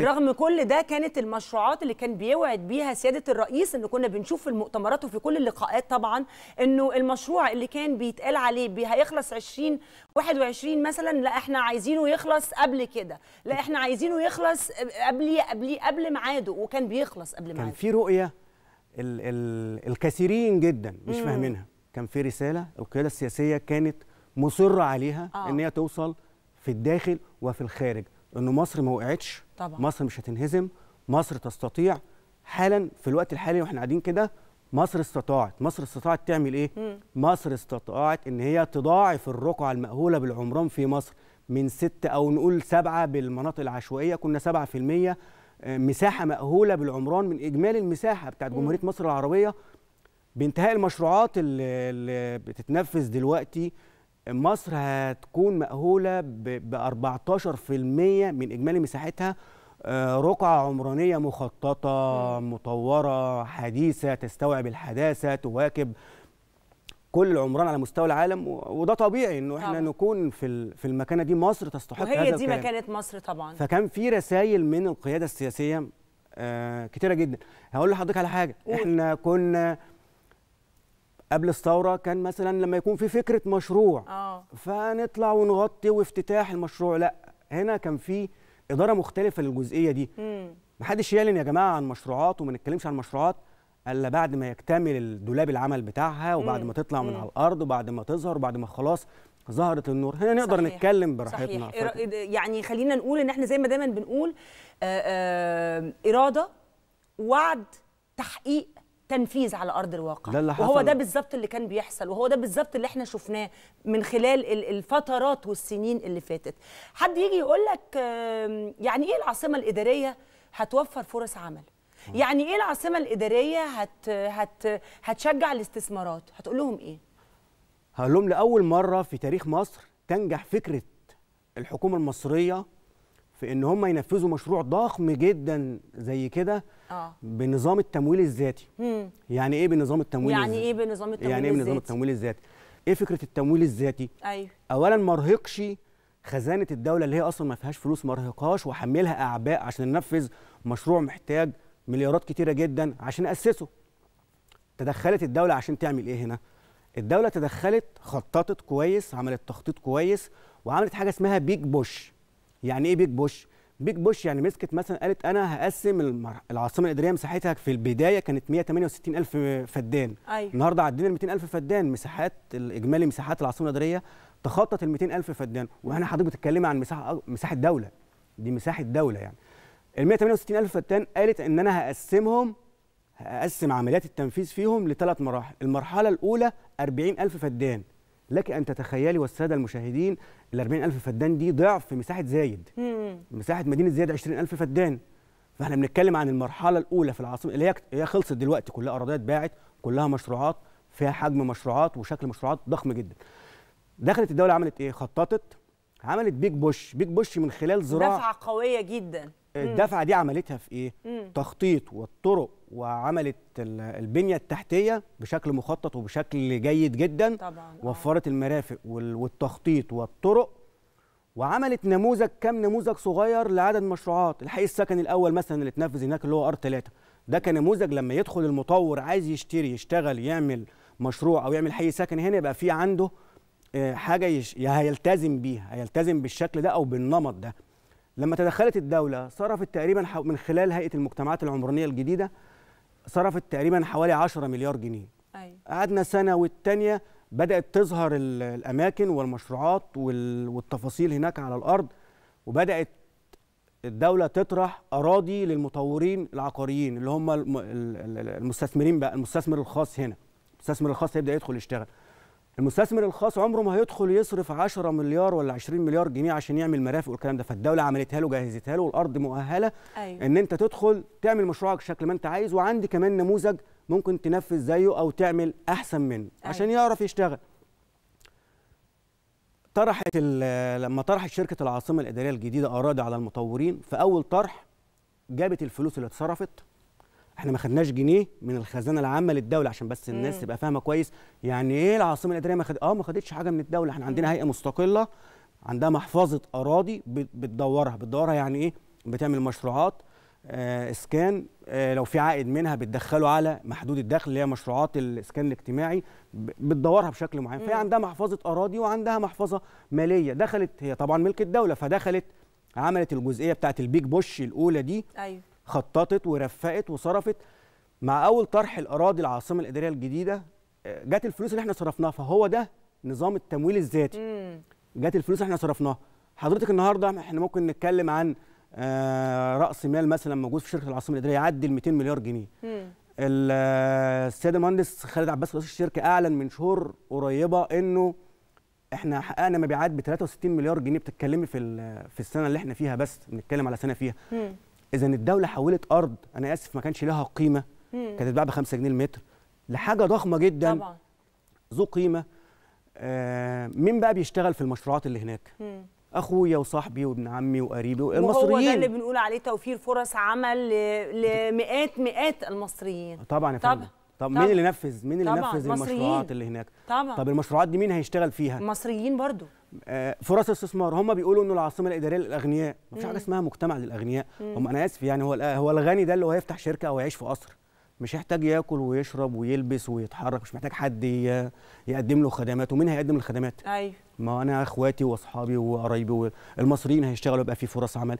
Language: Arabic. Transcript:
إيه. رغم كل ده كانت المشروعات اللي كان بيوعد بيها سياده الرئيس ان كنا بنشوف في المؤتمرات وفي كل اللقاءات طبعا انه المشروع اللي كان بيتقال عليه هيخلص 20 21 مثلا لا احنا عايزينه يخلص قبل كده لا احنا عايزينه يخلص قبل قبل قبل ميعاده وكان بيخلص قبل ميعاده كان في رؤيه ال ال الكثيرين جدا مش فاهمينها كان في رساله القياده السياسيه كانت مصره عليها آه. ان هي توصل في الداخل وفي الخارج انه مصر ما وقعتش طبعا مصر مش هتنهزم مصر تستطيع حالا في الوقت الحالي واحنا قاعدين كده مصر استطاعت مصر استطاعت تعمل ايه مم. مصر استطاعت ان هي تضاعف الرقعه المأهوله بالعمران في مصر من ستة او نقول سبعة بالمناطق العشوائيه كنا 7% آه، مساحه مأهوله بالعمران من اجمالي المساحه بتاعت جمهوريه مصر العربيه بانتهاء المشروعات اللي بتتنفذ دلوقتي مصر هتكون مأهولة ب 14% من إجمالي مساحتها آه، رقعة عمرانية مخططة مطورة حديثة تستوعب الحداثة تواكب كل العمران على مستوى العالم وده طبيعي انه احنا طبعا. نكون في في المكانه دي مصر تستحق وهي هذا وهي دي مكانه مصر طبعا فكان في رسائل من القياده السياسيه آه، كتيره جدا هقول لحضرتك على حاجه قول. احنا كنا قبل الثوره كان مثلا لما يكون في فكره مشروع اه فنطلع ونغطي وافتتاح المشروع لا هنا كان في اداره مختلفه للجزئيه دي محدش يعلن يا جماعه عن مشروعات وما نتكلمش عن مشروعات الا بعد ما يكتمل دولاب العمل بتاعها وبعد ما تطلع من على الارض وبعد ما تظهر وبعد ما خلاص ظهرت النور هنا نقدر صحيح. نتكلم براحتنا صحيح. يعني خلينا نقول ان احنا زي ما دايما بنقول آه، آه، اراده وعد تحقيق تنفيذ على ارض الواقع ده اللي حصل وهو ده بالظبط اللي كان بيحصل وهو ده بالظبط اللي احنا شفناه من خلال الفترات والسنين اللي فاتت حد يجي يقول لك يعني ايه العاصمه الاداريه هتوفر فرص عمل يعني ايه العاصمه الاداريه هت هت هتشجع الاستثمارات هتقول لهم ايه هقول لهم لاول مره في تاريخ مصر تنجح فكره الحكومه المصريه في ان هم ينفذوا مشروع ضخم جدا زي كده آه. بنظام التمويل الذاتي يعني, إيه, يعني ايه بنظام التمويل يعني ايه بنظام التمويل يعني ايه بنظام التمويل الذاتي ايه فكره التمويل الذاتي ايوه اولا ما ارهقش خزانه الدوله اللي هي اصلا ما فيهاش فلوس ما ارهقهاش واحملها اعباء عشان ننفذ مشروع محتاج مليارات كتيره جدا عشان اسسه تدخلت الدوله عشان تعمل ايه هنا الدوله تدخلت خططت كويس عملت تخطيط كويس وعملت حاجه اسمها بيج بوش يعني ايه بيج بوش بيج بوش يعني مسكت مثلا قالت انا هقسم العاصمه الاداريه مساحتها في البدايه كانت 168 الف فدان أيوة. النهارده عدينا 200 الف فدان مساحات الاجمالي مساحات العاصمه الاداريه تخطت ال 200 الف فدان وهنا حضرتك بتتكلمي عن مساحه مساحه دوله دي مساحه دوله يعني ال 168 الف فدان قالت ان انا هقسمهم هقسم عمليات التنفيذ فيهم لثلاث مراحل المرحله الاولى 40 الف فدان لك ان تتخيلي والساده المشاهدين ال 40000 فدان دي ضعف مساحه زايد مم. مساحه مدينه زايد 20000 فدان فاحنا بنتكلم عن المرحله الاولى في العاصمه اللي هي هي خلصت دلوقتي كلها اراضيات باعت كلها مشروعات فيها حجم مشروعات وشكل مشروعات ضخم جدا دخلت الدوله عملت ايه خططت عملت بيج بوش بيج بوش من خلال زراعه دفعه قويه جدا آه، الدفعه دي عملتها في ايه مم. تخطيط والطرق وعملت البنيه التحتيه بشكل مخطط وبشكل جيد جدا طبعا آه. وفرت المرافق والتخطيط والطرق وعملت نموذج كم نموذج صغير لعدد مشروعات الحي السكني الاول مثلا اللي اتنفذ هناك اللي هو ار 3 ده كنموذج لما يدخل المطور عايز يشتري يشتغل يعمل مشروع او يعمل حي سكني هنا يبقى في عنده آه، حاجه يش... هيلتزم بيها هيلتزم بالشكل ده او بالنمط ده لما تدخلت الدوله صرفت تقريبا من خلال هيئه المجتمعات العمرانيه الجديده صرفت تقريبا حوالي 10 مليار جنيه أي. أيوة. قعدنا سنه والثانيه بدات تظهر الاماكن والمشروعات والتفاصيل هناك على الارض وبدات الدوله تطرح اراضي للمطورين العقاريين اللي هم المستثمرين بقى المستثمر الخاص هنا المستثمر الخاص هيبدا يدخل يشتغل المستثمر الخاص عمره ما هيدخل يصرف 10 مليار ولا 20 مليار جنيه عشان يعمل مرافق والكلام ده فالدوله عملتها له جهزتها له والارض مؤهله أيوة. ان انت تدخل تعمل مشروعك شكل ما انت عايز وعندي كمان نموذج ممكن تنفذ زيه او تعمل احسن منه أيوة. عشان يعرف يشتغل طرحت آه، لما طرحت شركه العاصمه الاداريه الجديده اراضي على المطورين فاول طرح جابت الفلوس اللي اتصرفت احنا ما خدناش جنيه من الخزانه العامه للدوله عشان بس الناس تبقى فاهمه كويس يعني ايه العاصمه الاداريه ما خد... اه ما خدتش حاجه من الدوله احنا عندنا هيئه مستقله عندها محفظه اراضي بتدورها بتدورها يعني ايه بتعمل مشروعات آه اسكان آه لو في عائد منها بتدخله على محدود الدخل اللي هي مشروعات الاسكان الاجتماعي بتدورها بشكل معين فهي عندها محفظه اراضي وعندها محفظه ماليه دخلت هي طبعا ملك الدوله فدخلت عملت الجزئيه بتاعت البيج بوش الاولى دي أيوة. خططت ورفقت وصرفت مع اول طرح الاراضي العاصمه الاداريه الجديده آه، جت الفلوس اللي احنا صرفناها فهو ده نظام التمويل الذاتي جت الفلوس اللي احنا صرفناها حضرتك النهارده احنا ممكن نتكلم عن آه، راس مال مثلا موجود في شركه العاصمه الاداريه يعدي ال 200 مليار جنيه آه، السيد المهندس خالد عباس رئيس الشركه اعلن من شهور قريبه انه احنا حققنا مبيعات ب 63 مليار جنيه بتتكلمي في في السنه اللي احنا فيها بس بنتكلم على سنه فيها اذا الدوله حولت ارض انا اسف ما كانش لها قيمه كانت بتتباع ب 5 جنيه المتر لحاجه ضخمه جدا طبعا ذو قيمه آه مين بقى بيشتغل في المشروعات اللي هناك مم. اخويا وصاحبي وابن عمي وقريبي المصريين هو ده اللي بنقول عليه توفير فرص عمل لمئات مئات المصريين طبعا يا فندم طب مين اللي نفذ مين اللي نفذ المشروعات اللي هناك طبعا طب المشروعات دي مين هيشتغل فيها مصريين برضو آه، فرص استثمار هم بيقولوا انه العاصمه الاداريه للاغنياء ما فيش حاجه اسمها مجتمع للاغنياء هم انا اسف يعني هو هو الغني ده اللي هو هيفتح شركه او يعيش في قصر مش هيحتاج ياكل ويشرب ويلبس ويتحرك مش محتاج حد يقدم له خدمات ومين هيقدم الخدمات ايوه ما انا اخواتي واصحابي وقرايبي والمصريين هيشتغلوا يبقى في فرص عمل